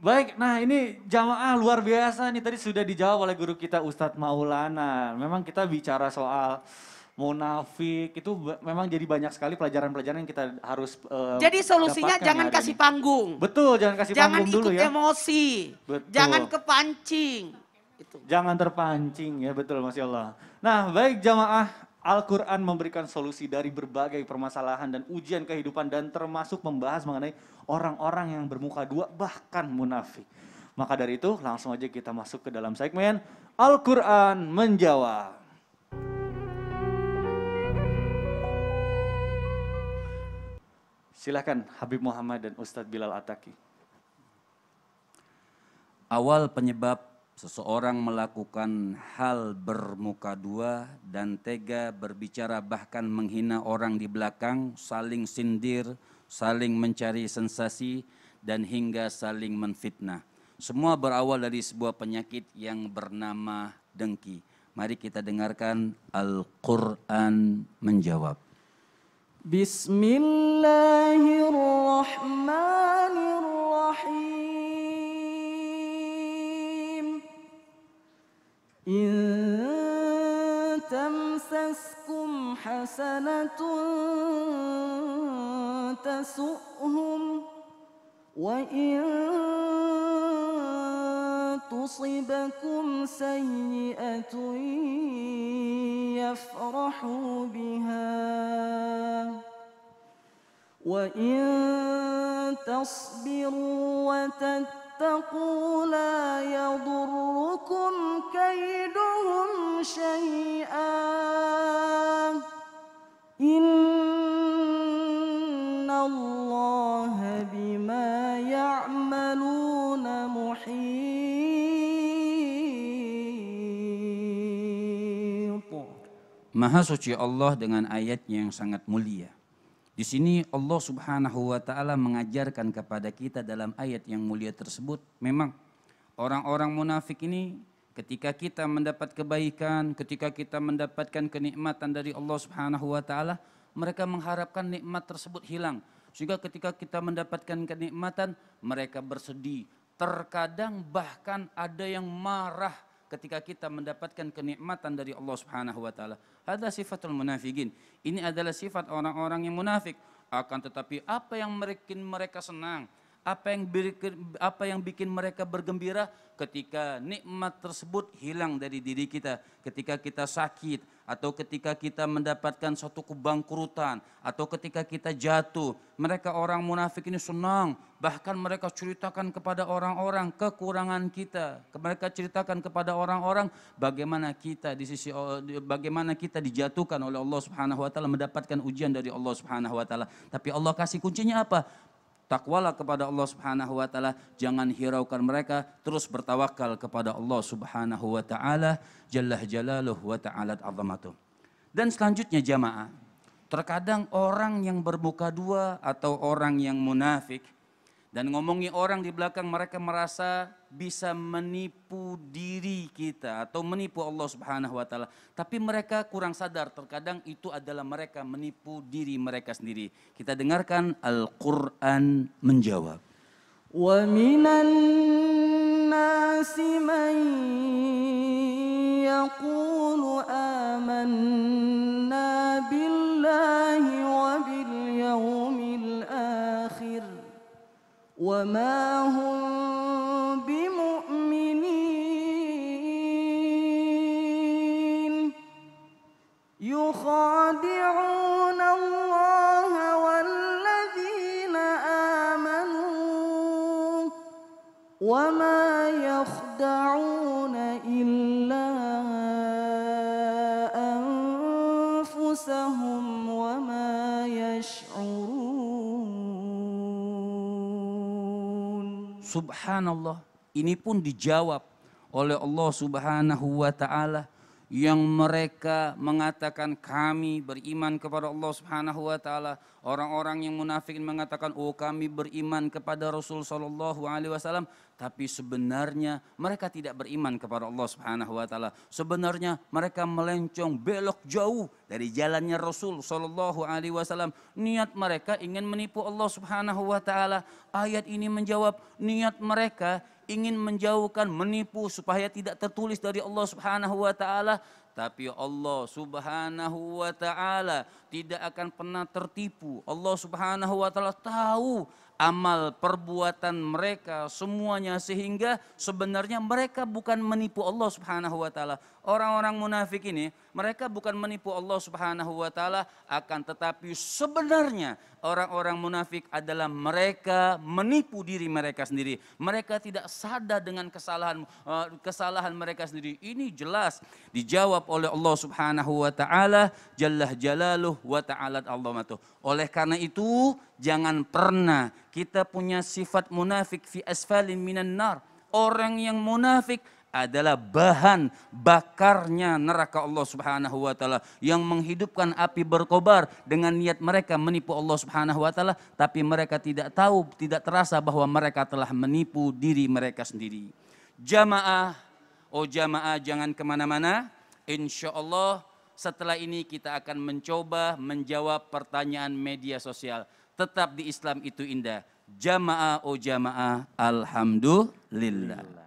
Baik, nah ini jamaah luar biasa nih tadi sudah dijawab oleh guru kita Ustadz Maulana. Memang kita bicara soal munafik itu memang jadi banyak sekali pelajaran-pelajaran yang kita harus uh, Jadi solusinya jangan kasih panggung. Betul, jangan kasih jangan panggung dulu ya. Jangan ikut emosi. Betul. Jangan kepancing. Jangan terpancing ya, betul Masya Allah. Nah baik jamaah Al-Quran memberikan solusi dari berbagai permasalahan dan ujian kehidupan dan termasuk membahas mengenai orang-orang yang bermuka dua bahkan munafik. Maka dari itu langsung aja kita masuk ke dalam segmen Al-Quran Menjawab. Silahkan Habib Muhammad dan Ustadz Bilal Ataki. Awal penyebab Seseorang melakukan hal bermuka dua dan tega berbicara bahkan menghina orang di belakang, saling sindir, saling mencari sensasi, dan hingga saling menfitnah. Semua berawal dari sebuah penyakit yang bernama dengki. Mari kita dengarkan Al-Quran menjawab. Bismillahirrahmanirrahim. حسنة تسؤهم وإن تصبكم سيئة يفرحوا بها وإن تصبروا وتتقوا لا يضركم كي Maha suci Allah dengan ayatnya yang sangat mulia. Di sini Allah Subhanahu wa taala mengajarkan kepada kita dalam ayat yang mulia tersebut memang orang-orang munafik ini ketika kita mendapat kebaikan, ketika kita mendapatkan kenikmatan dari Allah Subhanahu wa taala, mereka mengharapkan nikmat tersebut hilang. Sehingga ketika kita mendapatkan kenikmatan, mereka bersedih. Terkadang bahkan ada yang marah ketika kita mendapatkan kenikmatan dari Allah Subhanahu wa taala. Ada sifatul munafikin. Ini adalah sifat orang-orang yang munafik. Akan tetapi apa yang mereka mereka senang, apa yang apa yang bikin mereka bergembira ketika nikmat tersebut hilang dari diri kita, ketika kita sakit atau ketika kita mendapatkan suatu kebangkrutan atau ketika kita jatuh. Mereka orang munafik ini senang, bahkan mereka ceritakan kepada orang-orang kekurangan kita. Mereka ceritakan kepada orang-orang bagaimana kita di sisi bagaimana kita dijatuhkan oleh Allah Subhanahu wa taala mendapatkan ujian dari Allah Subhanahu wa taala. Tapi Allah kasih kuncinya apa? takwalah kepada Allah Subhanahu wa taala, jangan hiraukan mereka, terus bertawakal kepada Allah Subhanahu wa taala jallah jalaluhu wa ta'ala azamatuh. Dan selanjutnya jamaah, terkadang orang yang bermuka dua atau orang yang munafik dan ngomongi orang di belakang mereka merasa bisa menipu diri kita atau menipu Allah Subhanahu wa taala. Tapi mereka kurang sadar terkadang itu adalah mereka menipu diri mereka sendiri. Kita dengarkan Al-Qur'an menjawab. Wa minan nasi man yaqulu amanna bil وما هم بمؤمنين يخادعون الله والذين آمنوا وما يخدعون إلا subhanallah. Ini pun dijawab oleh Allah Subhanahu wa taala yang mereka mengatakan kami beriman kepada Allah Subhanahu wa taala. Orang-orang yang munafik mengatakan oh kami beriman kepada Rasul sallallahu alaihi wasallam, tapi sebenarnya mereka tidak beriman kepada Allah Subhanahu wa taala. Sebenarnya mereka melencong belok jauh dari jalannya Rasul sallallahu alaihi wasallam. Niat mereka ingin menipu Allah Subhanahu wa taala. Ayat ini menjawab niat mereka ingin menjauhkan, menipu supaya tidak tertulis dari Allah Subhanahu wa taala, tapi Allah Subhanahu wa taala tidak akan pernah tertipu. Allah Subhanahu wa taala tahu amal perbuatan mereka semuanya sehingga sebenarnya mereka bukan menipu Allah Subhanahu wa taala. Orang-orang munafik ini mereka bukan menipu Allah Subhanahu wa taala akan tetapi sebenarnya orang-orang munafik adalah mereka menipu diri mereka sendiri. Mereka tidak sadar dengan kesalahan eh, kesalahan mereka sendiri. Ini jelas dijawab oleh Allah Subhanahu wa taala jalla jalaluh wa ta'ala Allah Oleh karena itu jangan pernah kita punya sifat munafik fi asfalin minan nar. Orang yang munafik adalah bahan bakarnya neraka Allah Subhanahu wa taala yang menghidupkan api berkobar dengan niat mereka menipu Allah Subhanahu wa taala tapi mereka tidak tahu tidak terasa bahwa mereka telah menipu diri mereka sendiri. Jamaah, oh jamaah jangan kemana-mana. Insya Allah setelah ini kita akan mencoba menjawab pertanyaan media sosial tetap di Islam itu indah. Jamaah oh jamaah alhamdulillah.